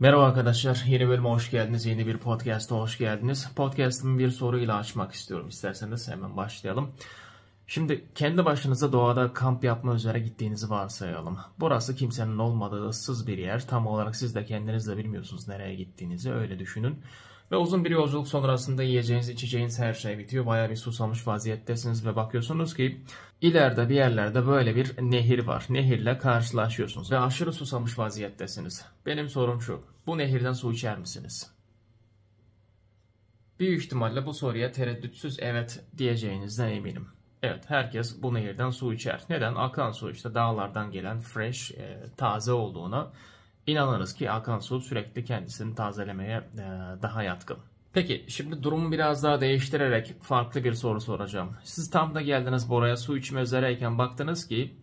Merhaba arkadaşlar, yeni bölüme hoş geldiniz. Yeni bir podcast'a hoş geldiniz. Podcast'ımı bir soruyla açmak istiyorum. İsterseniz hemen başlayalım. Şimdi kendi başınıza doğada kamp yapma üzere gittiğinizi varsayalım. Burası kimsenin olmadığı ıssız bir yer. Tam olarak siz de kendiniz de bilmiyorsunuz nereye gittiğinizi öyle düşünün. Ve uzun bir yolculuk sonrasında yiyeceğiniz içeceğiniz her şey bitiyor. Baya bir susamış vaziyettesiniz ve bakıyorsunuz ki İleride bir yerlerde böyle bir nehir var. Nehirle karşılaşıyorsunuz ve aşırı susamış vaziyettesiniz. Benim sorum şu. Bu nehirden su içer misiniz? Büyük ihtimalle bu soruya tereddütsüz evet diyeceğinizden eminim. Evet herkes bu nehirden su içer. Neden? Akan su işte dağlardan gelen fresh, e, taze olduğuna inanırız ki akan su sürekli kendisini tazelemeye e, daha yatkın. Peki şimdi durumu biraz daha değiştirerek farklı bir soru soracağım. Siz tam da geldiniz buraya su içme üzereyken baktınız ki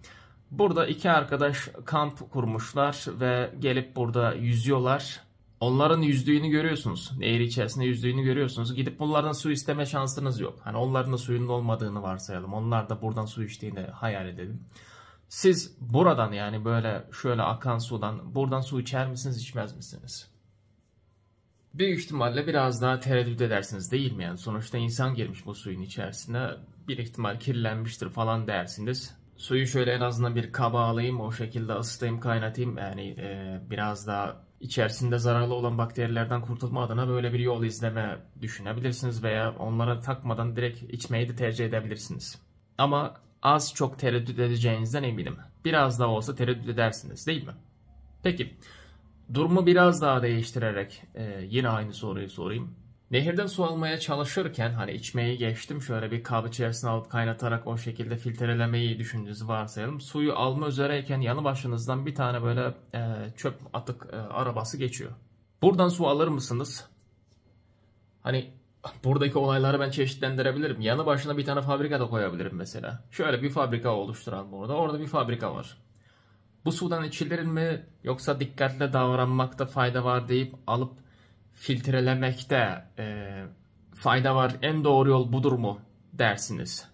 burada iki arkadaş kamp kurmuşlar ve gelip burada yüzüyorlar. Onların yüzdüğünü görüyorsunuz. Nehir içerisinde yüzdüğünü görüyorsunuz. Gidip bunlardan su isteme şansınız yok. Hani onların da suyunun olmadığını varsayalım. Onlar da buradan su içtiğini hayal edelim. Siz buradan yani böyle şöyle akan sudan buradan su içer misiniz içmez misiniz? Büyük ihtimalle biraz daha tereddüt edersiniz değil mi? Yani sonuçta insan girmiş bu suyun içerisine. Bir ihtimal kirlenmiştir falan dersiniz. Suyu şöyle en azından bir kaba alayım, o şekilde ısıtayım, kaynatayım. Yani e, biraz daha içerisinde zararlı olan bakterilerden kurtulma adına böyle bir yol izleme düşünebilirsiniz veya onlara takmadan direkt içmeyi de tercih edebilirsiniz. Ama az çok tereddüt edeceğinizden eminim. Biraz daha olsa tereddüt edersiniz değil mi? Peki Durumu biraz daha değiştirerek e, yine aynı soruyu sorayım. Nehirden su almaya çalışırken hani içmeyi geçtim şöyle bir kabı içerisine alıp kaynatarak o şekilde filtrelemeyi düşündüğünüzü varsayalım. Suyu alma üzereyken yanı başınızdan bir tane böyle e, çöp atık e, arabası geçiyor. Buradan su alır mısınız? Hani buradaki olayları ben çeşitlendirebilirim. Yanı başına bir tane fabrika da koyabilirim mesela. Şöyle bir fabrika oluşturalım orada. Orada bir fabrika var bu sudan içilir mi yoksa dikkatle davranmakta fayda var deyip alıp filtrelemekte e, fayda var en doğru yol budur mu dersiniz?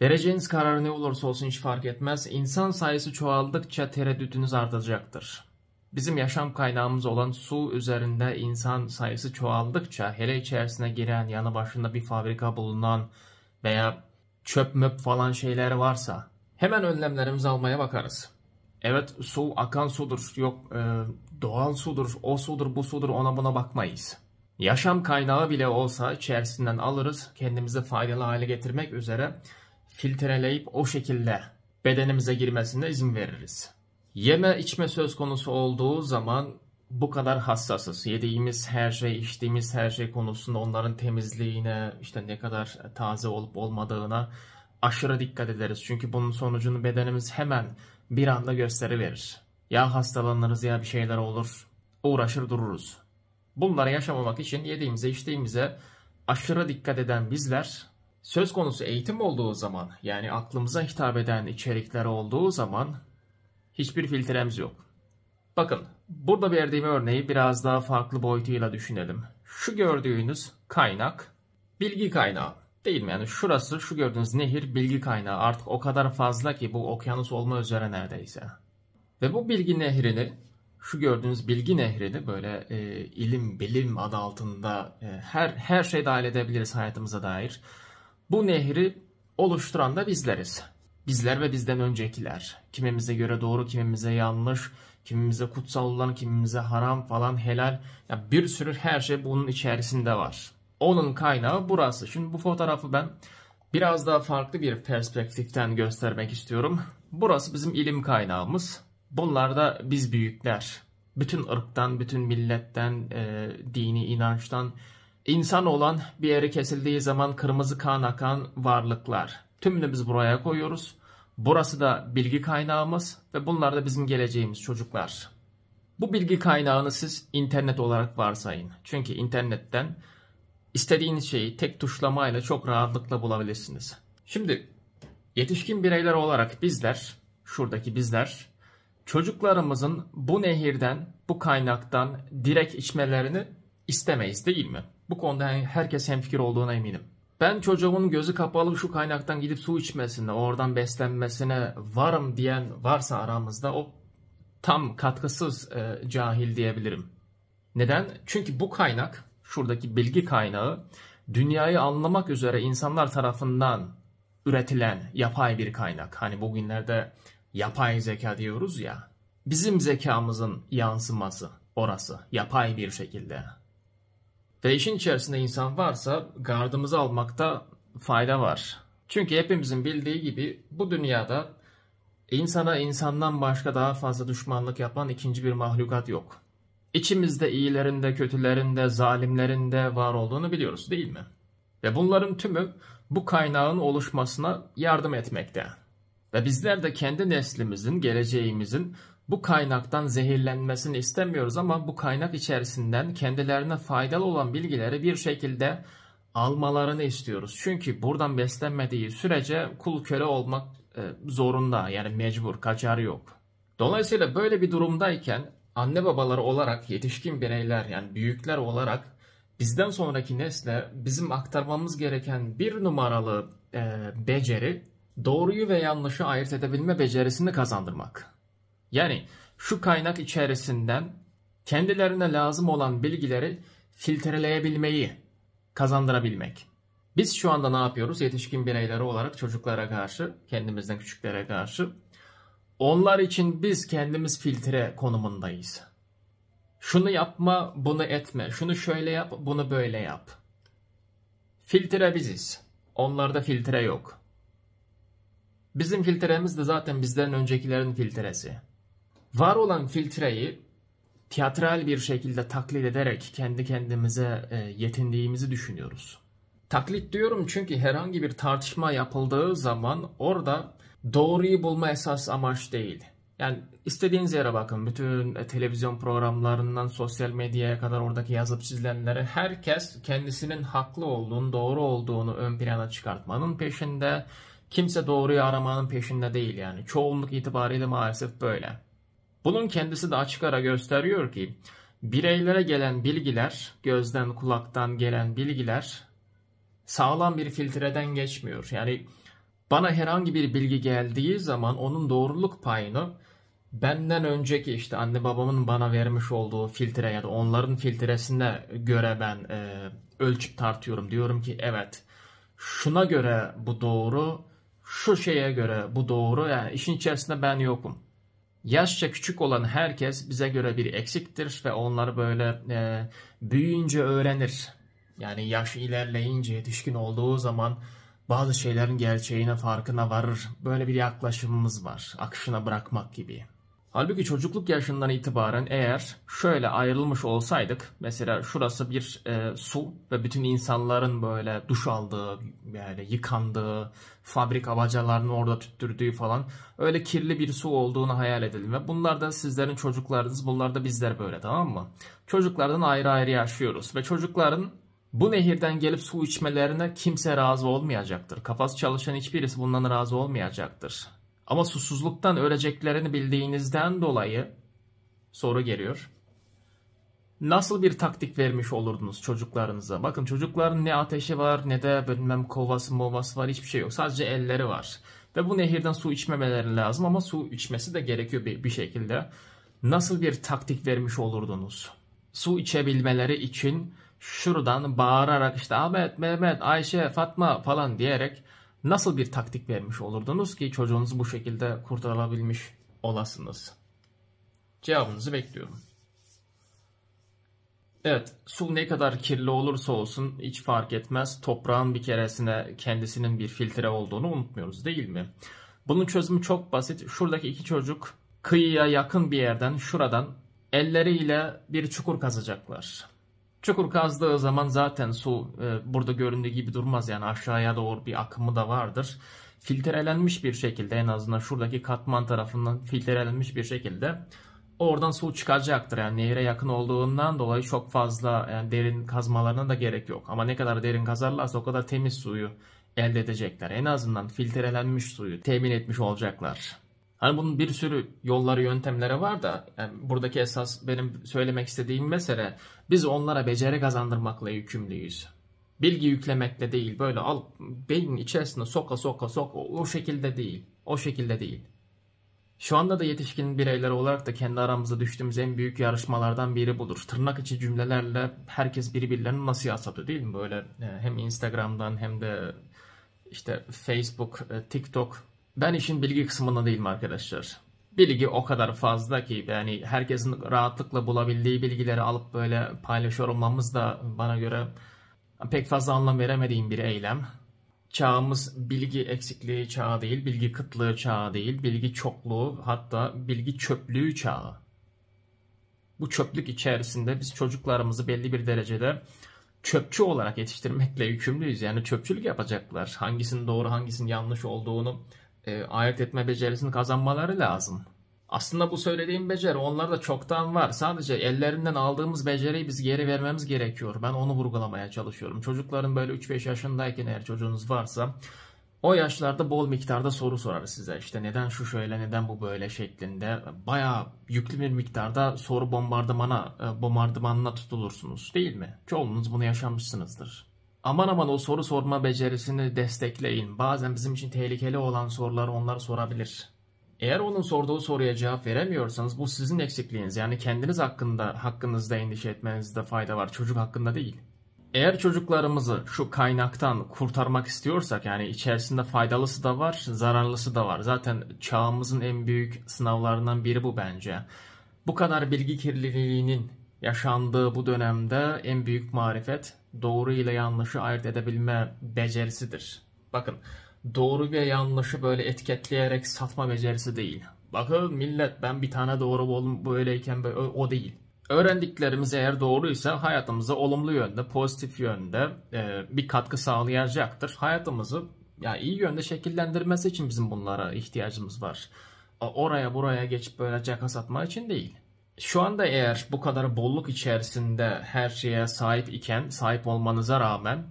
Vereceğiniz karar ne olursa olsun hiç fark etmez. İnsan sayısı çoğaldıkça tereddütünüz artacaktır. Bizim yaşam kaynağımız olan su üzerinde insan sayısı çoğaldıkça hele içerisine giren yanı başında bir fabrika bulunan veya çöp möp falan şeyler varsa hemen önlemlerimizi almaya bakarız. Evet su akan sudur, yok e, doğal sudur, o sudur, bu sudur ona buna bakmayız. Yaşam kaynağı bile olsa içerisinden alırız, kendimize faydalı hale getirmek üzere filtreleyip o şekilde bedenimize girmesine izin veririz. Yeme içme söz konusu olduğu zaman bu kadar hassasız. Yediğimiz her şey, içtiğimiz her şey konusunda onların temizliğine, işte ne kadar taze olup olmadığına aşırı dikkat ederiz. Çünkü bunun sonucunu bedenimiz hemen bir anda gösteriverir. Ya hastalanırız ya bir şeyler olur. Uğraşır dururuz. Bunları yaşamamak için yediğimize içtiğimize aşırı dikkat eden bizler söz konusu eğitim olduğu zaman yani aklımıza hitap eden içerikler olduğu zaman hiçbir filtremiz yok. Bakın burada verdiğim örneği biraz daha farklı boyutuyla düşünelim. Şu gördüğünüz kaynak bilgi kaynağı değil mi? Yani şurası şu gördüğünüz nehir bilgi kaynağı artık o kadar fazla ki bu okyanus olma üzere neredeyse. Ve bu bilgi nehrini şu gördüğünüz bilgi nehrini böyle e, ilim bilim adı altında e, her her şey dahil edebiliriz hayatımıza dair. Bu nehri oluşturan da bizleriz. Bizler ve bizden öncekiler. Kimimize göre doğru, kimimize yanlış, kimimize kutsal olan, kimimize haram falan helal. Ya bir sürü her şey bunun içerisinde var. Onun kaynağı burası. Şimdi bu fotoğrafı ben biraz daha farklı bir perspektiften göstermek istiyorum. Burası bizim ilim kaynağımız. Bunlar da biz büyükler. Bütün ırktan, bütün milletten, e, dini inançtan insan olan bir yeri kesildiği zaman kırmızı kan akan varlıklar. Tümünü biz buraya koyuyoruz. Burası da bilgi kaynağımız ve bunlar da bizim geleceğimiz çocuklar. Bu bilgi kaynağını siz internet olarak varsayın. Çünkü internetten istediğiniz şeyi tek tuşlamayla çok rahatlıkla bulabilirsiniz. Şimdi yetişkin bireyler olarak bizler, şuradaki bizler, çocuklarımızın bu nehirden, bu kaynaktan direkt içmelerini istemeyiz değil mi? Bu konuda herkes hemfikir olduğuna eminim. Ben çocuğumun gözü kapalı şu kaynaktan gidip su içmesine, oradan beslenmesine varım diyen varsa aramızda o tam katkısız e, cahil diyebilirim. Neden? Çünkü bu kaynak şuradaki bilgi kaynağı dünyayı anlamak üzere insanlar tarafından üretilen yapay bir kaynak. Hani bugünlerde yapay zeka diyoruz ya. Bizim zekamızın yansıması orası yapay bir şekilde. Ve işin içerisinde insan varsa gardımızı almakta fayda var. Çünkü hepimizin bildiği gibi bu dünyada insana insandan başka daha fazla düşmanlık yapan ikinci bir mahlukat yok. İçimizde iyilerinde, kötülerinde, zalimlerinde var olduğunu biliyoruz değil mi? Ve bunların tümü bu kaynağın oluşmasına yardım etmekte. Ve bizler de kendi neslimizin, geleceğimizin bu kaynaktan zehirlenmesini istemiyoruz ama bu kaynak içerisinden kendilerine faydalı olan bilgileri bir şekilde almalarını istiyoruz. Çünkü buradan beslenmediği sürece kul köle olmak e, zorunda yani mecbur kaçar yok. Dolayısıyla böyle bir durumdayken anne babaları olarak yetişkin bireyler yani büyükler olarak bizden sonraki nesle bizim aktarmamız gereken bir numaralı e, beceri doğruyu ve yanlışı ayırt edebilme becerisini kazandırmak. Yani şu kaynak içerisinden kendilerine lazım olan bilgileri filtreleyebilmeyi kazandırabilmek. Biz şu anda ne yapıyoruz yetişkin bireyleri olarak çocuklara karşı, kendimizden küçüklere karşı onlar için biz kendimiz filtre konumundayız. Şunu yapma, bunu etme. Şunu şöyle yap, bunu böyle yap. Filtre biziz. Onlarda filtre yok. Bizim filtremiz de zaten bizden öncekilerin filtresi. Var olan filtreyi tiyatral bir şekilde taklit ederek kendi kendimize e, yetindiğimizi düşünüyoruz. Taklit diyorum çünkü herhangi bir tartışma yapıldığı zaman orada doğruyu bulma esas amaç değil. Yani istediğiniz yere bakın. Bütün e, televizyon programlarından sosyal medyaya kadar oradaki yazıp çizilenlere herkes kendisinin haklı olduğunu, doğru olduğunu ön plana çıkartmanın peşinde. Kimse doğruyu aramanın peşinde değil yani. Çoğunluk itibariyle maalesef böyle. Bunun kendisi de açık ara gösteriyor ki bireylere gelen bilgiler, gözden kulaktan gelen bilgiler sağlam bir filtreden geçmiyor. Yani bana herhangi bir bilgi geldiği zaman onun doğruluk payını benden önceki işte anne babamın bana vermiş olduğu filtre ya da onların filtresine göre ben e, ölçüp tartıyorum. Diyorum ki evet şuna göre bu doğru, şu şeye göre bu doğru. Yani işin içerisinde ben yokum. Yaşça küçük olan herkes bize göre bir eksiktir ve onları böyle e, büyüyünce öğrenir. Yani yaş ilerleyince yetişkin olduğu zaman bazı şeylerin gerçeğine farkına varır. Böyle bir yaklaşımımız var. Akışına bırakmak gibi. Halbuki çocukluk yaşından itibaren eğer şöyle ayrılmış olsaydık mesela şurası bir e, su ve bütün insanların böyle duş aldığı yani yıkandığı fabrika bacalarını orada tüttürdüğü falan öyle kirli bir su olduğunu hayal edelim ve bunlar da sizlerin çocuklarınız bunlar da bizler böyle tamam mı? Çocuklardan ayrı ayrı yaşıyoruz ve çocukların bu nehirden gelip su içmelerine kimse razı olmayacaktır. Kafası çalışan hiçbirisi bundan razı olmayacaktır. Ama susuzluktan öleceklerini bildiğinizden dolayı soru geliyor. Nasıl bir taktik vermiş olurdunuz çocuklarınıza? Bakın çocukların ne ateşi var ne de bilmem kovası movası var hiçbir şey yok. Sadece elleri var. Ve bu nehirden su içmemeleri lazım ama su içmesi de gerekiyor bir, bir şekilde. Nasıl bir taktik vermiş olurdunuz? Su içebilmeleri için şuradan bağırarak işte Ahmet, Mehmet, Ayşe, Fatma falan diyerek nasıl bir taktik vermiş olurdunuz ki çocuğunuzu bu şekilde kurtarabilmiş olasınız? Cevabınızı bekliyorum. Evet, su ne kadar kirli olursa olsun hiç fark etmez. Toprağın bir keresine kendisinin bir filtre olduğunu unutmuyoruz değil mi? Bunun çözümü çok basit. Şuradaki iki çocuk kıyıya yakın bir yerden şuradan elleriyle bir çukur kazacaklar. Çukur kazdığı zaman zaten su e, burada göründüğü gibi durmaz yani aşağıya doğru bir akımı da vardır. Filtrelenmiş bir şekilde en azından şuradaki katman tarafından filtrelenmiş bir şekilde oradan su çıkacaktır. Yani nehire yakın olduğundan dolayı çok fazla yani derin kazmalarına da gerek yok. Ama ne kadar derin kazarlarsa o kadar temiz suyu elde edecekler. En azından filtrelenmiş suyu temin etmiş olacaklar. Hani bunun bir sürü yolları, yöntemlere var da yani buradaki esas benim söylemek istediğim mesele biz onlara beceri kazandırmakla yükümlüyüz. Bilgi yüklemekle değil böyle al beynin içerisine soka soka sok o şekilde değil. O şekilde değil. Şu anda da yetişkin bireyler olarak da kendi aramızda düştüğümüz en büyük yarışmalardan biri budur. Tırnak içi cümlelerle herkes birbirlerini nasıl yasatıyor değil mi? Böyle e, hem Instagram'dan hem de işte Facebook, e, TikTok ben işin bilgi kısmında değilim arkadaşlar. Bilgi o kadar fazla ki yani herkesin rahatlıkla bulabildiği bilgileri alıp böyle paylaşıyor olmamız da bana göre pek fazla anlam veremediğim bir eylem. Çağımız bilgi eksikliği çağı değil, bilgi kıtlığı çağı değil, bilgi çokluğu hatta bilgi çöplüğü çağı. Bu çöplük içerisinde biz çocuklarımızı belli bir derecede çöpçü olarak yetiştirmekle yükümlüyüz. Yani çöpçülük yapacaklar. Hangisinin doğru hangisinin yanlış olduğunu e, ayırt etme becerisini kazanmaları lazım. Aslında bu söylediğim beceri onlarda çoktan var. Sadece ellerinden aldığımız beceriyi biz geri vermemiz gerekiyor. Ben onu vurgulamaya çalışıyorum. Çocukların böyle 3-5 yaşındayken eğer çocuğunuz varsa o yaşlarda bol miktarda soru sorar size. İşte neden şu şöyle, neden bu böyle şeklinde. Bayağı yüklü bir miktarda soru bombardımana, e, bombardımanına tutulursunuz değil mi? Çoğunuz bunu yaşamışsınızdır aman aman o soru sorma becerisini destekleyin. Bazen bizim için tehlikeli olan soruları onlar sorabilir. Eğer onun sorduğu soruya cevap veremiyorsanız bu sizin eksikliğiniz. Yani kendiniz hakkında hakkınızda endişe etmenizde fayda var. Çocuk hakkında değil. Eğer çocuklarımızı şu kaynaktan kurtarmak istiyorsak yani içerisinde faydalısı da var, zararlısı da var. Zaten çağımızın en büyük sınavlarından biri bu bence. Bu kadar bilgi kirliliğinin yaşandığı bu dönemde en büyük marifet doğru ile yanlışı ayırt edebilme becerisidir. Bakın doğru ve yanlışı böyle etiketleyerek satma becerisi değil. Bakın millet ben bir tane doğru böyleyken o değil. Öğrendiklerimiz eğer doğruysa hayatımıza olumlu yönde, pozitif yönde e, bir katkı sağlayacaktır. Hayatımızı yani iyi yönde şekillendirmesi için bizim bunlara ihtiyacımız var. Oraya buraya geçip böyle caka satma için değil şu anda eğer bu kadar bolluk içerisinde her şeye sahip iken sahip olmanıza rağmen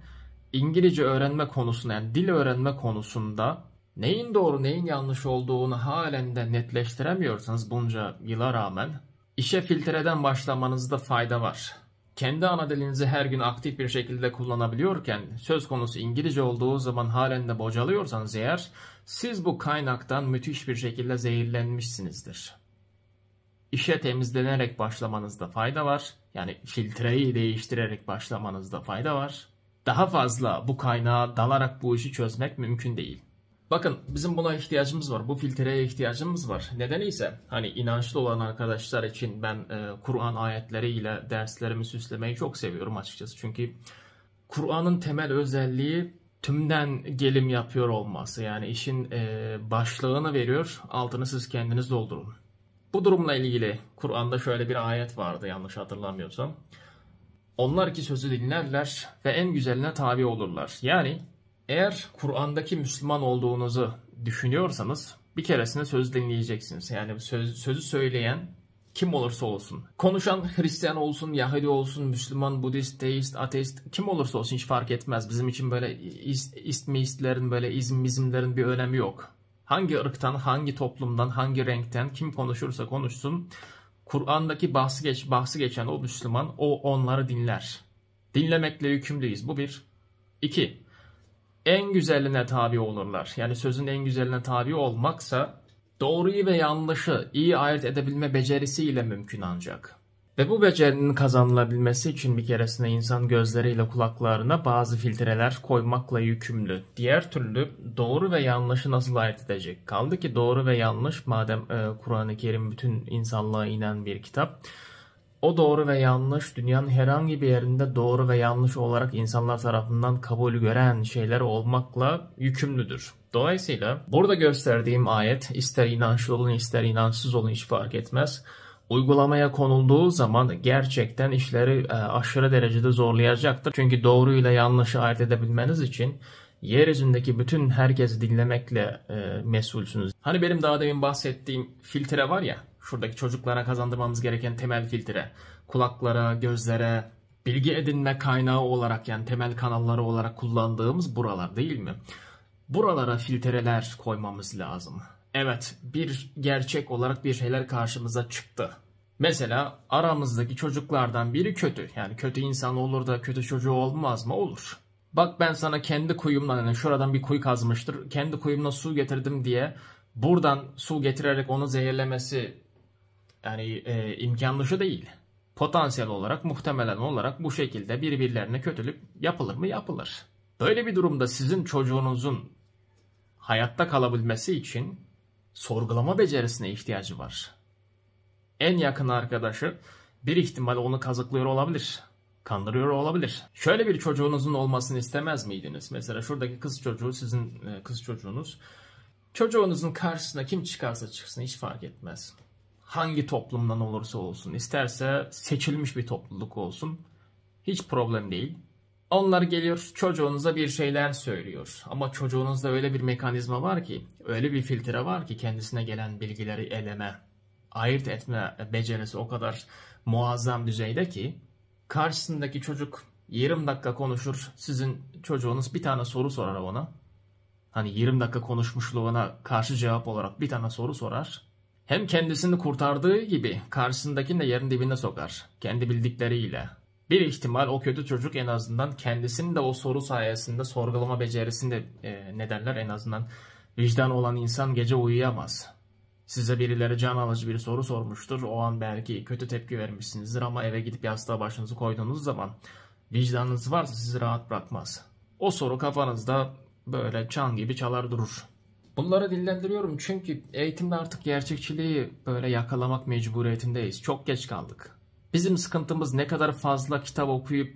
İngilizce öğrenme konusunda yani dil öğrenme konusunda neyin doğru neyin yanlış olduğunu halen de netleştiremiyorsanız bunca yıla rağmen işe filtreden başlamanızda fayda var. Kendi ana dilinizi her gün aktif bir şekilde kullanabiliyorken söz konusu İngilizce olduğu zaman halen de bocalıyorsanız eğer siz bu kaynaktan müthiş bir şekilde zehirlenmişsinizdir. İşe temizlenerek başlamanızda fayda var. Yani filtreyi değiştirerek başlamanızda fayda var. Daha fazla bu kaynağa dalarak bu işi çözmek mümkün değil. Bakın bizim buna ihtiyacımız var. Bu filtreye ihtiyacımız var. Nedeni ise hani inançlı olan arkadaşlar için ben e, Kur'an ayetleriyle derslerimi süslemeyi çok seviyorum açıkçası. Çünkü Kur'an'ın temel özelliği tümden gelim yapıyor olması. Yani işin e, başlığını veriyor, altını siz kendiniz doldurun. Bu durumla ilgili Kur'an'da şöyle bir ayet vardı yanlış hatırlamıyorsam. Onlar ki sözü dinlerler ve en güzeline tabi olurlar. Yani eğer Kur'an'daki Müslüman olduğunuzu düşünüyorsanız bir keresinde söz dinleyeceksiniz. Yani söz, sözü söyleyen kim olursa olsun. Konuşan Hristiyan olsun, Yahudi olsun, Müslüman, Budist, Teist, Ateist kim olursa olsun hiç fark etmez. Bizim için böyle ist, ist böyle izm, izmlerin bir önemi yok hangi ırktan, hangi toplumdan, hangi renkten kim konuşursa konuşsun Kur'an'daki bahsi, geç, bahsi geçen o Müslüman o onları dinler. Dinlemekle yükümlüyüz. Bu bir. İki, en güzeline tabi olurlar. Yani sözün en güzeline tabi olmaksa doğruyu ve yanlışı iyi ayırt edebilme becerisiyle mümkün ancak. Ve bu becerinin kazanılabilmesi için bir keresinde insan gözleriyle kulaklarına bazı filtreler koymakla yükümlü. Diğer türlü doğru ve yanlışı nasıl ayırt edecek? Kaldı ki doğru ve yanlış madem e, Kur'an-ı Kerim bütün insanlığa inen bir kitap. O doğru ve yanlış dünyanın herhangi bir yerinde doğru ve yanlış olarak insanlar tarafından kabul gören şeyler olmakla yükümlüdür. Dolayısıyla burada gösterdiğim ayet ister inançlı olun ister inançsız olun hiç fark etmez uygulamaya konulduğu zaman gerçekten işleri e, aşırı derecede zorlayacaktır. Çünkü doğruyla yanlışı ayırt edebilmeniz için yeryüzündeki bütün herkesi dinlemekle e, mesulsünüz. Hani benim daha demin bahsettiğim filtre var ya, şuradaki çocuklara kazandırmamız gereken temel filtre. Kulaklara, gözlere, bilgi edinme kaynağı olarak yani temel kanalları olarak kullandığımız buralar değil mi? Buralara filtreler koymamız lazım. Evet, bir gerçek olarak bir şeyler karşımıza çıktı. Mesela aramızdaki çocuklardan biri kötü. Yani kötü insan olur da kötü çocuğu olmaz mı? Olur. Bak ben sana kendi kuyumdan yani şuradan bir kuyu kazmıştır. Kendi kuyumdan su getirdim diye buradan su getirerek onu zehirlemesi yani e, imkan dışı değil. Potansiyel olarak muhtemelen olarak bu şekilde birbirlerine kötülük yapılır mı? Yapılır. Böyle bir durumda sizin çocuğunuzun hayatta kalabilmesi için sorgulama becerisine ihtiyacı var. En yakın arkadaşı bir ihtimal onu kazıklıyor olabilir. Kandırıyor olabilir. Şöyle bir çocuğunuzun olmasını istemez miydiniz? Mesela şuradaki kız çocuğu sizin e, kız çocuğunuz. Çocuğunuzun karşısına kim çıkarsa çıksın hiç fark etmez. Hangi toplumdan olursa olsun, isterse seçilmiş bir topluluk olsun hiç problem değil. Onlar geliyor çocuğunuza bir şeyler söylüyor. Ama çocuğunuzda öyle bir mekanizma var ki, öyle bir filtre var ki kendisine gelen bilgileri eleme, ayırt etme becerisi o kadar muazzam düzeyde ki karşısındaki çocuk yarım dakika konuşur. Sizin çocuğunuz bir tane soru sorar ona. Hani 20 dakika konuşmuşluğuna karşı cevap olarak bir tane soru sorar. Hem kendisini kurtardığı gibi karşısındakini de yerin dibine sokar. Kendi bildikleriyle, bir ihtimal o kötü çocuk en azından kendisini de o soru sayesinde sorgulama becerisinde e, ne derler en azından vicdan olan insan gece uyuyamaz. Size birileri can alıcı bir soru sormuştur. O an belki kötü tepki vermişsinizdir ama eve gidip yastığa başınızı koyduğunuz zaman vicdanınız varsa sizi rahat bırakmaz. O soru kafanızda böyle çan gibi çalar durur. Bunları dillendiriyorum çünkü eğitimde artık gerçekçiliği böyle yakalamak mecburiyetindeyiz. Çok geç kaldık. Bizim sıkıntımız ne kadar fazla kitap okuyup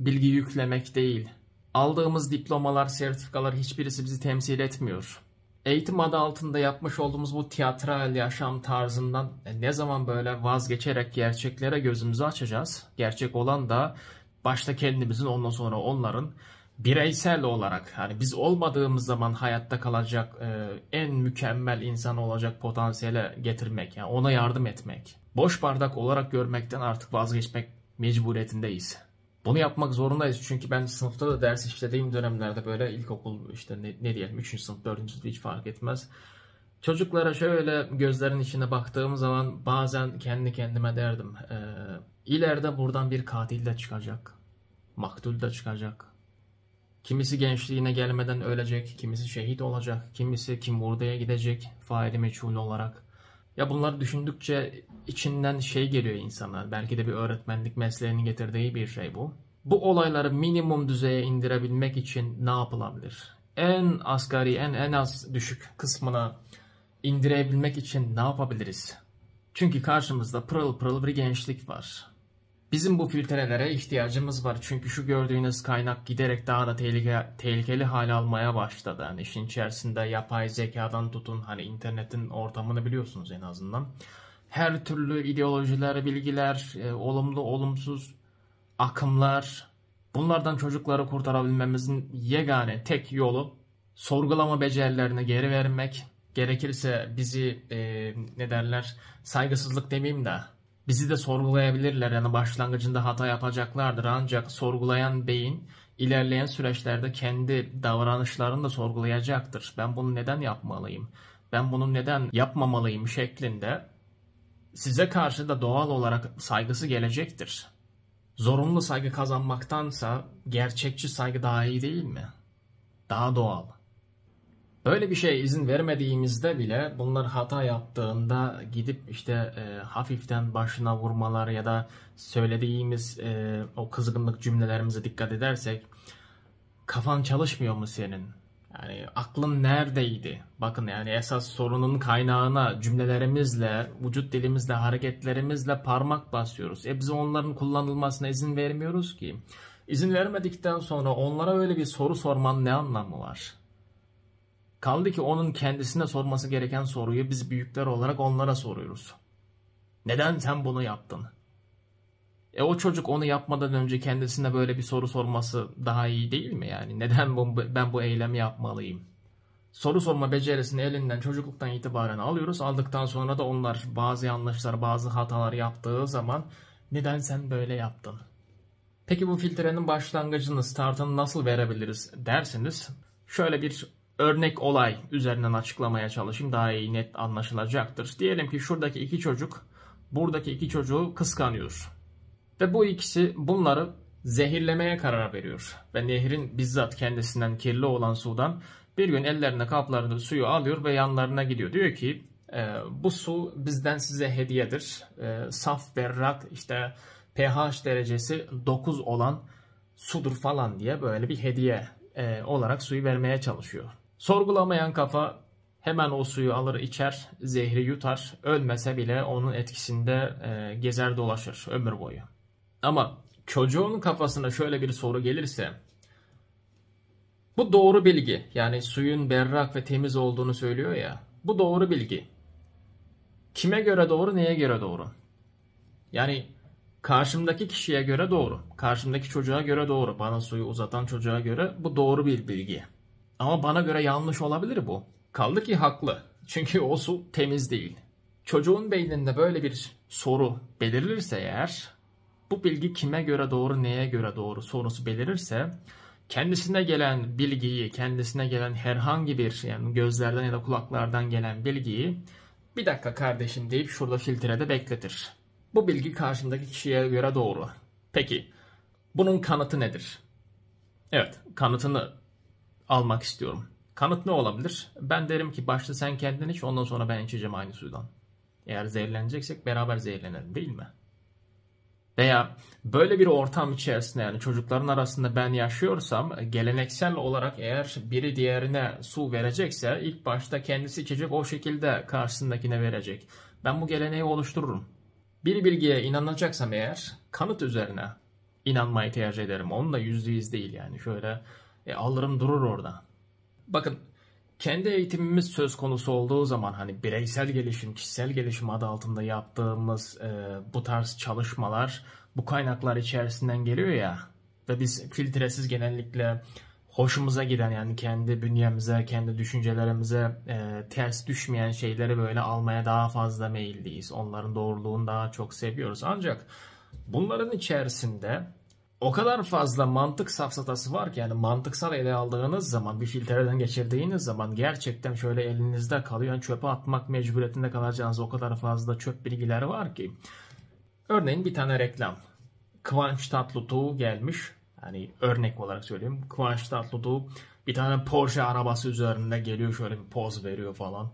bilgi yüklemek değil. Aldığımız diplomalar, sertifikalar hiçbirisi bizi temsil etmiyor. Eğitim adı altında yapmış olduğumuz bu tiyatral yaşam tarzından e, ne zaman böyle vazgeçerek gerçeklere gözümüzü açacağız? Gerçek olan da başta kendimizin ondan sonra onların bireysel olarak yani biz olmadığımız zaman hayatta kalacak e, en mükemmel insan olacak potansiyele getirmek yani ona yardım etmek boş bardak olarak görmekten artık vazgeçmek mecburiyetindeyiz. Bunu yapmak zorundayız çünkü ben sınıfta da ders işlediğim dönemlerde böyle ilkokul işte ne, ne diyelim 3. sınıf 4. sınıf hiç fark etmez. Çocuklara şöyle gözlerin içine baktığım zaman bazen kendi kendime derdim. E, ileride buradan bir katil de çıkacak. Maktul de çıkacak. Kimisi gençliğine gelmeden ölecek, kimisi şehit olacak, kimisi kim kimurdaya gidecek faili meçhul olarak. Ya bunları düşündükçe içinden şey geliyor insana. Belki de bir öğretmenlik mesleğinin getirdiği bir şey bu. Bu olayları minimum düzeye indirebilmek için ne yapılabilir? En asgari, en en az düşük kısmına indirebilmek için ne yapabiliriz? Çünkü karşımızda pırıl pırıl bir gençlik var. Bizim bu filtrelere ihtiyacımız var çünkü şu gördüğünüz kaynak giderek daha da tehlike, tehlikeli hale almaya başladı. Yani işin içerisinde yapay zekadan tutun hani internetin ortamını biliyorsunuz en azından her türlü ideolojiler, bilgiler, e, olumlu, olumsuz akımlar bunlardan çocukları kurtarabilmemizin yegane tek yolu sorgulama becerilerini geri vermek. Gerekirse bizi e, ne derler saygısızlık demeyeyim de bizi de sorgulayabilirler. Yani başlangıcında hata yapacaklardır ancak sorgulayan beyin ilerleyen süreçlerde kendi davranışlarını da sorgulayacaktır. Ben bunu neden yapmalıyım? Ben bunu neden yapmamalıyım şeklinde size karşı da doğal olarak saygısı gelecektir. Zorunlu saygı kazanmaktansa gerçekçi saygı daha iyi değil mi? Daha doğal. Böyle bir şeye izin vermediğimizde bile bunlar hata yaptığında gidip işte e, hafiften başına vurmalar ya da söylediğimiz e, o kızgınlık cümlelerimize dikkat edersek kafan çalışmıyor mu senin? Yani aklın neredeydi? Bakın yani esas sorunun kaynağına cümlelerimizle, vücut dilimizle, hareketlerimizle parmak basıyoruz. E biz onların kullanılmasına izin vermiyoruz ki. İzin vermedikten sonra onlara öyle bir soru sormanın ne anlamı var? Kaldı ki onun kendisine sorması gereken soruyu biz büyükler olarak onlara soruyoruz. Neden sen bunu yaptın? E o çocuk onu yapmadan önce kendisine böyle bir soru sorması daha iyi değil mi yani? Neden bu, ben bu eylemi yapmalıyım? Soru sorma becerisini elinden çocukluktan itibaren alıyoruz. Aldıktan sonra da onlar bazı yanlışlar, bazı hatalar yaptığı zaman neden sen böyle yaptın? Peki bu filtrenin başlangıcını, startını nasıl verebiliriz dersiniz? Şöyle bir örnek olay üzerinden açıklamaya çalışayım. Daha iyi net anlaşılacaktır. Diyelim ki şuradaki iki çocuk buradaki iki çocuğu kıskanıyor ve bu ikisi bunları zehirlemeye karar veriyor. Ve nehrin bizzat kendisinden kirli olan sudan bir gün ellerine kaplarını suyu alıyor ve yanlarına gidiyor. Diyor ki e, bu su bizden size hediyedir. E, saf, berrak işte pH derecesi 9 olan sudur falan diye böyle bir hediye e, olarak suyu vermeye çalışıyor. Sorgulamayan kafa hemen o suyu alır içer, zehri yutar, ölmese bile onun etkisinde e, gezer dolaşır ömür boyu. Ama çocuğun kafasına şöyle bir soru gelirse bu doğru bilgi. Yani suyun berrak ve temiz olduğunu söylüyor ya. Bu doğru bilgi. Kime göre doğru, neye göre doğru? Yani karşımdaki kişiye göre doğru. Karşımdaki çocuğa göre doğru. Bana suyu uzatan çocuğa göre bu doğru bir bilgi. Ama bana göre yanlış olabilir bu. Kaldı ki haklı. Çünkü o su temiz değil. Çocuğun beyninde böyle bir soru belirlirse eğer bu bilgi kime göre doğru, neye göre doğru sorusu belirirse kendisine gelen bilgiyi, kendisine gelen herhangi bir yani gözlerden ya da kulaklardan gelen bilgiyi bir dakika kardeşim deyip şurada filtrede bekletir. Bu bilgi karşındaki kişiye göre doğru. Peki bunun kanıtı nedir? Evet kanıtını almak istiyorum. Kanıt ne olabilir? Ben derim ki başta sen kendin iç ondan sonra ben içeceğim aynı sudan. Eğer zehirleneceksek beraber zehirlenelim değil mi? veya böyle bir ortam içerisinde yani çocukların arasında ben yaşıyorsam geleneksel olarak eğer biri diğerine su verecekse ilk başta kendisi içecek o şekilde karşısındakine verecek. Ben bu geleneği oluştururum. Bir bilgiye inanacaksam eğer kanıt üzerine inanmayı tercih ederim. Onun da yüzde değil yani şöyle e, alırım durur orada. Bakın kendi eğitimimiz söz konusu olduğu zaman hani bireysel gelişim, kişisel gelişim adı altında yaptığımız e, bu tarz çalışmalar bu kaynaklar içerisinden geliyor ya ve biz filtresiz genellikle hoşumuza giden yani kendi bünyemize, kendi düşüncelerimize e, ters düşmeyen şeyleri böyle almaya daha fazla meyilliyiz. Onların doğruluğunu daha çok seviyoruz. Ancak bunların içerisinde o kadar fazla mantık safsatası var ki yani mantıksal ele aldığınız zaman bir filtreden geçirdiğiniz zaman gerçekten şöyle elinizde kalıyor. Yani çöpe atmak mecburiyetinde kalacağınız o kadar fazla çöp bilgileri var ki. Örneğin bir tane reklam. Kıvanç Tatlıtuğ gelmiş. Hani örnek olarak söyleyeyim. Kıvanç Tatlıtuğ bir tane Porsche arabası üzerinde geliyor şöyle bir poz veriyor falan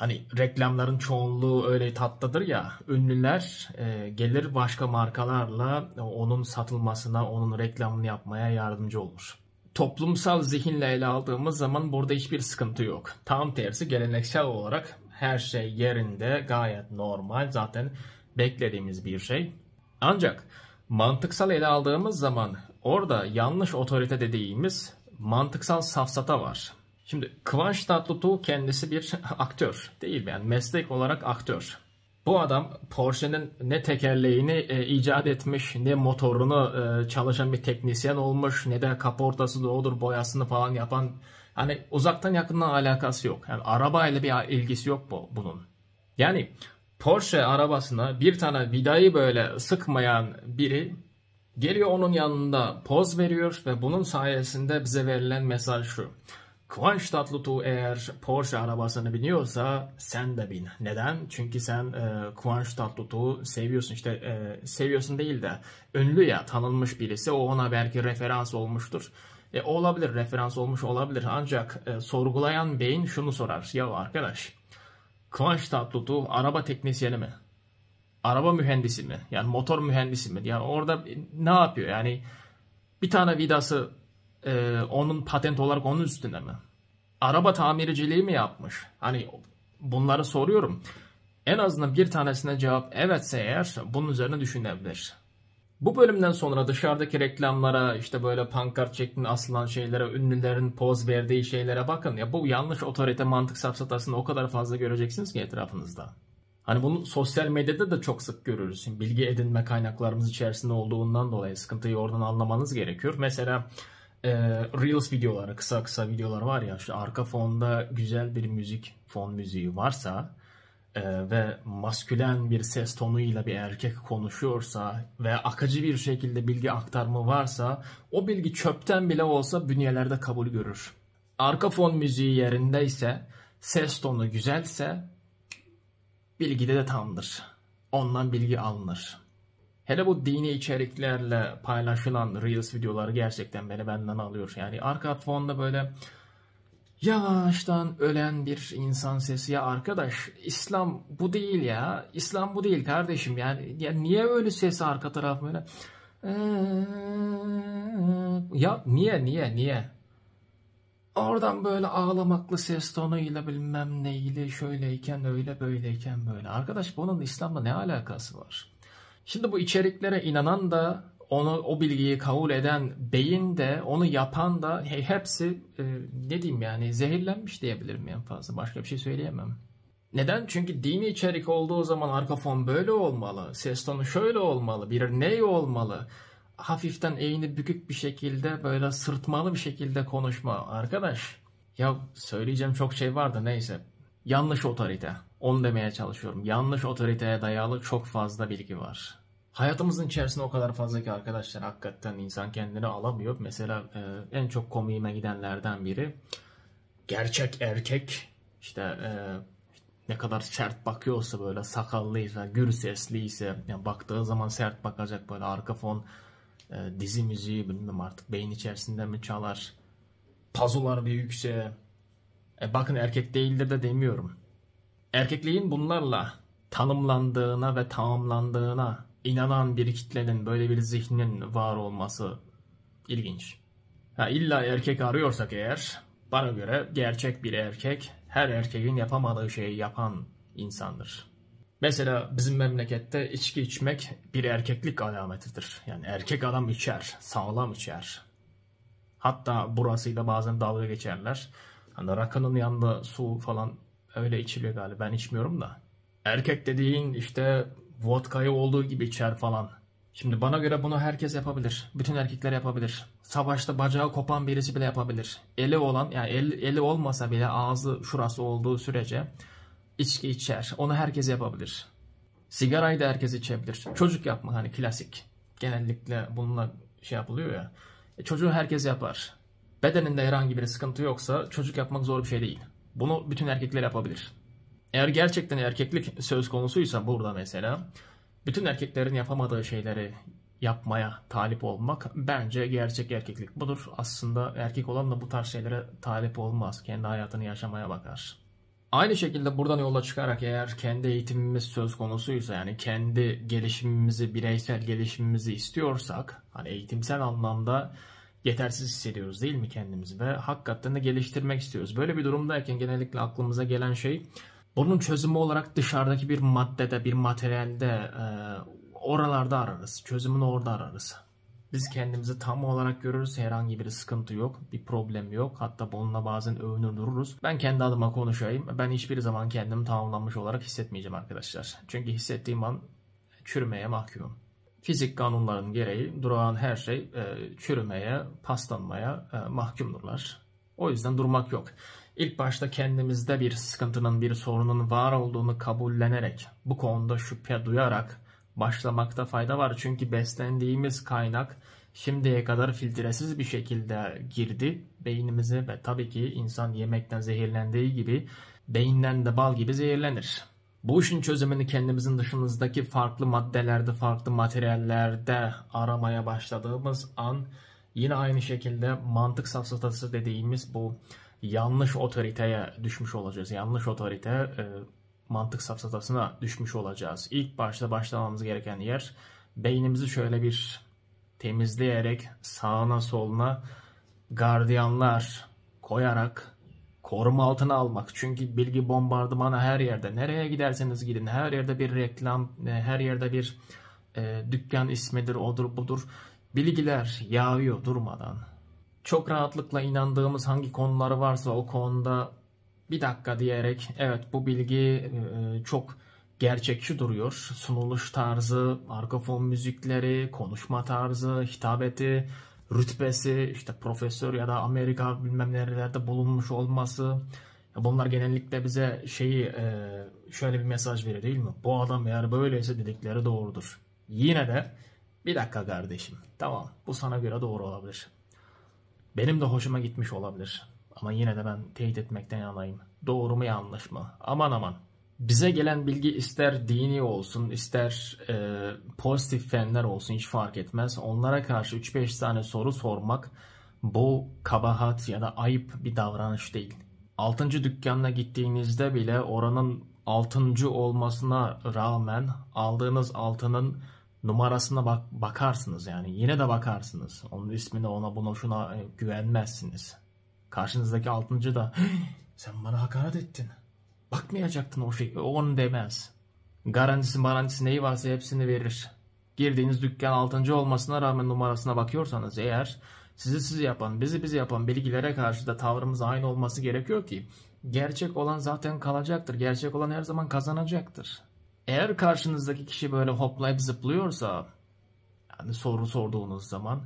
hani reklamların çoğunluğu öyle tatlıdır ya ünlüler e, gelir başka markalarla onun satılmasına onun reklamını yapmaya yardımcı olur. Toplumsal zihinle ele aldığımız zaman burada hiçbir sıkıntı yok. Tam tersi geleneksel olarak her şey yerinde gayet normal zaten beklediğimiz bir şey. Ancak mantıksal ele aldığımız zaman orada yanlış otorite dediğimiz mantıksal safsata var. Şimdi Kıvanç Tatlıtuğ kendisi bir aktör değil mi? Yani meslek olarak aktör. Bu adam Porsche'nin ne tekerleğini e, icat etmiş, ne motorunu e, çalışan bir teknisyen olmuş, ne de kaportası doğudur boyasını falan yapan. Hani uzaktan yakından alakası yok. Yani arabayla bir ilgisi yok bu bunun. Yani Porsche arabasına bir tane vidayı böyle sıkmayan biri geliyor onun yanında poz veriyor ve bunun sayesinde bize verilen mesaj şu. Kıvanç Tatlıtuğ eğer Porsche arabasını biniyorsa sen de bin. Neden? Çünkü sen e, Kıvanç Tatlıtuğ'u seviyorsun. İşte e, seviyorsun değil de ünlü ya tanınmış birisi. O ona belki referans olmuştur. E, olabilir referans olmuş olabilir. Ancak e, sorgulayan beyin şunu sorar. Ya arkadaş Kıvanç Tatlıtuğ araba teknisyeni mi? Araba mühendisi mi? Yani motor mühendisi mi? Yani orada ne yapıyor? Yani bir tane vidası ee, onun patent olarak onun üstüne mi? Araba tamirciliği mi yapmış? Hani bunları soruyorum. En azından bir tanesine cevap evetse eğer bunun üzerine düşünebilir. Bu bölümden sonra dışarıdaki reklamlara işte böyle pankart şeklinde asılan şeylere, ünlülerin poz verdiği şeylere bakın. Ya bu yanlış otorite mantık safsatasını o kadar fazla göreceksiniz ki etrafınızda. Hani bunu sosyal medyada da çok sık görürüz. Bilgi edinme kaynaklarımız içerisinde olduğundan dolayı sıkıntıyı oradan anlamanız gerekiyor. Mesela e, Reels videoları, kısa kısa videolar var ya, şu arka fonda güzel bir müzik, fon müziği varsa e, ve maskülen bir ses tonuyla bir erkek konuşuyorsa ve akıcı bir şekilde bilgi aktarımı varsa o bilgi çöpten bile olsa bünyelerde kabul görür. Arka fon müziği yerindeyse ses tonu güzelse bilgide de tamdır. Ondan bilgi alınır. Hele bu dini içeriklerle paylaşılan Reels videoları gerçekten beni benden alıyor. Yani arka fonda böyle yavaştan ölen bir insan sesi ya arkadaş İslam bu değil ya. İslam bu değil kardeşim yani ya niye öyle sesi arka taraf böyle ee, ya niye niye niye Oradan böyle ağlamaklı ses tonuyla bilmem neyle şöyleyken öyle böyleyken böyle. Arkadaş bunun İslam'la ne alakası var? Şimdi bu içeriklere inanan da onu o bilgiyi kabul eden beyin de onu yapan da hey, hepsi e, ne diyeyim yani zehirlenmiş diyebilirim en fazla. Başka bir şey söyleyemem. Neden? Çünkü dini içerik olduğu zaman arka fon böyle olmalı, ses tonu şöyle olmalı, bir ney olmalı. Hafiften eğini bükük bir şekilde böyle sırtmalı bir şekilde konuşma. Arkadaş ya söyleyeceğim çok şey vardı neyse. Yanlış otorite. Onu demeye çalışıyorum. Yanlış otoriteye dayalı çok fazla bilgi var hayatımızın içerisinde o kadar fazla ki arkadaşlar hakikaten insan kendini alamıyor. Mesela e, en çok komiğime gidenlerden biri gerçek erkek işte e, ne kadar sert bakıyorsa böyle sakallıysa, gür sesliyse yani baktığı zaman sert bakacak böyle arka fon e, dizi müziği bilmiyorum artık beyin içerisinde mi çalar pazular büyükse e, bakın erkek değildir de demiyorum. Erkekliğin bunlarla tanımlandığına ve tamamlandığına inanan bir kitlenin, böyle bir zihnin var olması ilginç. Ha, illa erkek arıyorsak eğer, bana göre gerçek bir erkek her erkeğin yapamadığı şeyi yapan insandır. Mesela bizim memlekette içki içmek bir erkeklik alametidir. Yani erkek adam içer, sağlam içer. Hatta burasıyla bazen dalga geçerler. Hani rakının yanında su falan öyle içiliyor galiba. Ben içmiyorum da. Erkek dediğin işte Vodka'yı olduğu gibi içer falan. Şimdi bana göre bunu herkes yapabilir. Bütün erkekler yapabilir. Savaşta bacağı kopan birisi bile yapabilir. Eli olan yani el, eli olmasa bile ağzı şurası olduğu sürece içki içer. Onu herkes yapabilir. Sigarayı da herkes içebilir. Çocuk yapma hani klasik. Genellikle bununla şey yapılıyor ya. E, çocuğu herkes yapar. Bedeninde herhangi bir sıkıntı yoksa çocuk yapmak zor bir şey değil. Bunu bütün erkekler yapabilir. Eğer gerçekten erkeklik söz konusuysa burada mesela bütün erkeklerin yapamadığı şeyleri yapmaya talip olmak bence gerçek erkeklik budur. Aslında erkek olan da bu tarz şeylere talip olmaz. Kendi hayatını yaşamaya bakar. Aynı şekilde buradan yola çıkarak eğer kendi eğitimimiz söz konusuysa yani kendi gelişimimizi, bireysel gelişimimizi istiyorsak hani eğitimsel anlamda yetersiz hissediyoruz değil mi kendimizi ve hakikaten de geliştirmek istiyoruz. Böyle bir durumdayken genellikle aklımıza gelen şey bunun çözümü olarak dışarıdaki bir maddede, bir materyalde e, oralarda ararız. Çözümünü orada ararız. Biz kendimizi tam olarak görürüz. Herhangi bir sıkıntı yok. Bir problem yok. Hatta bununla bazen övünür dururuz. Ben kendi adıma konuşayım. Ben hiçbir zaman kendimi tamamlanmış olarak hissetmeyeceğim arkadaşlar. Çünkü hissettiğim an çürümeye mahkumum. Fizik kanunlarının gereği durağan her şey e, çürümeye, paslanmaya e, mahkumdurlar. O yüzden durmak yok. İlk başta kendimizde bir sıkıntının, bir sorunun var olduğunu kabullenerek, bu konuda şüphe duyarak başlamakta fayda var. Çünkü beslendiğimiz kaynak şimdiye kadar filtresiz bir şekilde girdi beynimize ve tabii ki insan yemekten zehirlendiği gibi beyinden de bal gibi zehirlenir. Bu işin çözümünü kendimizin dışımızdaki farklı maddelerde, farklı materyallerde aramaya başladığımız an yine aynı şekilde mantık safsatası dediğimiz bu yanlış otoriteye düşmüş olacağız. Yanlış otorite e, mantık safsatasına düşmüş olacağız. İlk başta başlamamız gereken yer beynimizi şöyle bir temizleyerek sağına soluna gardiyanlar koyarak koruma altına almak. Çünkü bilgi bombardımanı her yerde. Nereye giderseniz gidin her yerde bir reklam, e, her yerde bir e, dükkan ismidir, odur budur. Bilgiler yağıyor durmadan çok rahatlıkla inandığımız hangi konuları varsa o konuda bir dakika diyerek evet bu bilgi çok gerçekçi duruyor. Sunuluş tarzı, arka fon müzikleri, konuşma tarzı, hitabeti, rütbesi, işte profesör ya da Amerika bilmem nerelerde bulunmuş olması. Bunlar genellikle bize şeyi şöyle bir mesaj verir değil mi? Bu adam eğer böyleyse dedikleri doğrudur. Yine de bir dakika kardeşim. Tamam bu sana göre doğru olabilir. Benim de hoşuma gitmiş olabilir. Ama yine de ben teyit etmekten yanayım. Doğru mu yanlış mı? Aman aman. Bize gelen bilgi ister dini olsun, ister e, pozitif fenler olsun hiç fark etmez. Onlara karşı 3-5 tane soru sormak bu kabahat ya da ayıp bir davranış değil. 6. dükkanına gittiğinizde bile oranın 6. olmasına rağmen aldığınız altının numarasına bak bakarsınız yani. Yine de bakarsınız. Onun ismini ona buna şuna e, güvenmezsiniz. Karşınızdaki altıncı da sen bana hakaret ettin. Bakmayacaktın o şey. Onu demez. Garantisi marantisi neyi varsa hepsini verir. Girdiğiniz dükkan altıncı olmasına rağmen numarasına bakıyorsanız eğer sizi sizi yapan, bizi bizi yapan bilgilere karşı da tavrımız aynı olması gerekiyor ki gerçek olan zaten kalacaktır. Gerçek olan her zaman kazanacaktır. Eğer karşınızdaki kişi böyle hoplayıp zıplıyorsa yani soru sorduğunuz zaman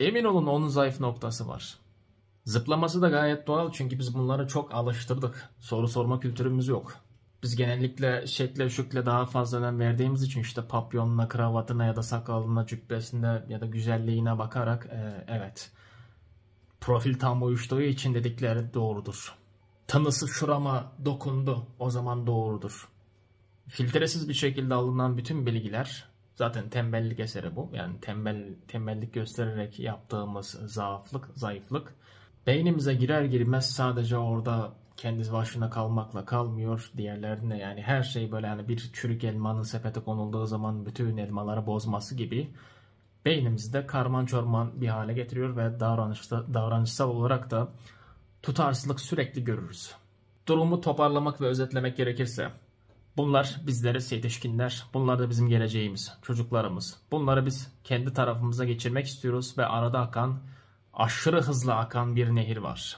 emin olun onun zayıf noktası var. Zıplaması da gayet doğal çünkü biz bunları çok alıştırdık. Soru sorma kültürümüz yok. Biz genellikle şekle şükle daha fazla önem verdiğimiz için işte papyonuna, kravatına ya da sakalına, cübbesine ya da güzelliğine bakarak e, evet profil tam uyuştuğu için dedikleri doğrudur. Tanısı şurama dokundu o zaman doğrudur filtresiz bir şekilde alınan bütün bilgiler zaten tembellik eseri bu. Yani tembel tembellik göstererek yaptığımız zaaflık, zayıflık beynimize girer girmez sadece orada kendisi başına kalmakla kalmıyor. Diğerlerinde yani her şey böyle yani bir çürük elmanın sepete konulduğu zaman bütün elmaları bozması gibi beynimizi de karman çorman bir hale getiriyor ve davranışta, davranışsal olarak da tutarsızlık sürekli görürüz. Durumu toparlamak ve özetlemek gerekirse Bunlar bizlere yetişkinler, bunlar da bizim geleceğimiz, çocuklarımız. Bunları biz kendi tarafımıza geçirmek istiyoruz ve arada akan, aşırı hızlı akan bir nehir var.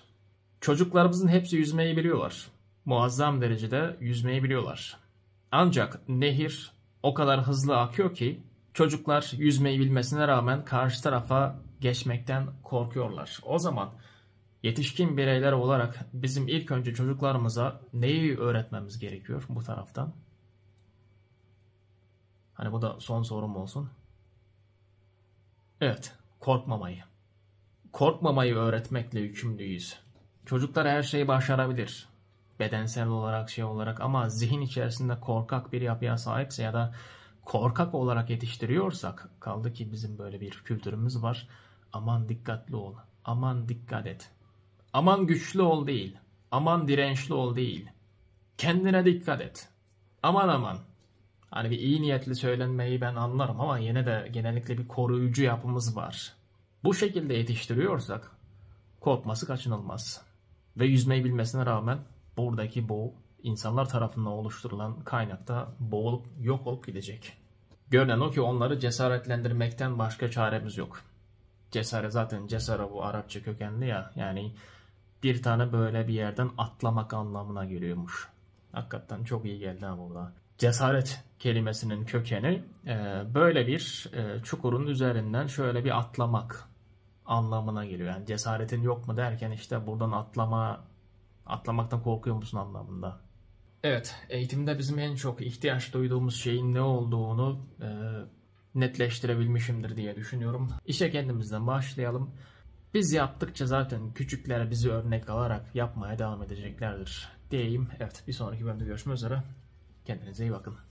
Çocuklarımızın hepsi yüzmeyi biliyorlar. Muazzam derecede yüzmeyi biliyorlar. Ancak nehir o kadar hızlı akıyor ki çocuklar yüzmeyi bilmesine rağmen karşı tarafa geçmekten korkuyorlar. O zaman Yetişkin bireyler olarak bizim ilk önce çocuklarımıza neyi öğretmemiz gerekiyor bu taraftan? Hani bu da son sorum olsun. Evet, korkmamayı. Korkmamayı öğretmekle yükümlüyüz. Çocuklar her şeyi başarabilir. Bedensel olarak, şey olarak ama zihin içerisinde korkak bir yapıya sahipse ya da korkak olarak yetiştiriyorsak kaldı ki bizim böyle bir kültürümüz var. Aman dikkatli ol. Aman dikkat et. Aman güçlü ol değil. Aman dirençli ol değil. Kendine dikkat et. Aman aman. Hani bir iyi niyetli söylenmeyi ben anlarım ama yine de genellikle bir koruyucu yapımız var. Bu şekilde yetiştiriyorsak korkması kaçınılmaz. Ve yüzmeyi bilmesine rağmen buradaki bu insanlar tarafından oluşturulan kaynakta boğulup yok olup gidecek. Görünen o ki onları cesaretlendirmekten başka çaremiz yok. Cesare zaten cesare bu Arapça kökenli ya yani bir tane böyle bir yerden atlamak anlamına geliyormuş. Hakikaten çok iyi geldi ha burada. Cesaret kelimesinin kökeni e, böyle bir e, çukurun üzerinden şöyle bir atlamak anlamına geliyor. Yani cesaretin yok mu derken işte buradan atlama atlamaktan korkuyor musun anlamında. Evet, eğitimde bizim en çok ihtiyaç duyduğumuz şeyin ne olduğunu e, netleştirebilmişimdir diye düşünüyorum. İşe kendimizden başlayalım. Biz yaptıkça zaten küçükler bizi örnek alarak yapmaya devam edeceklerdir diyeyim. Evet bir sonraki bölümde görüşmek üzere. Kendinize iyi bakın.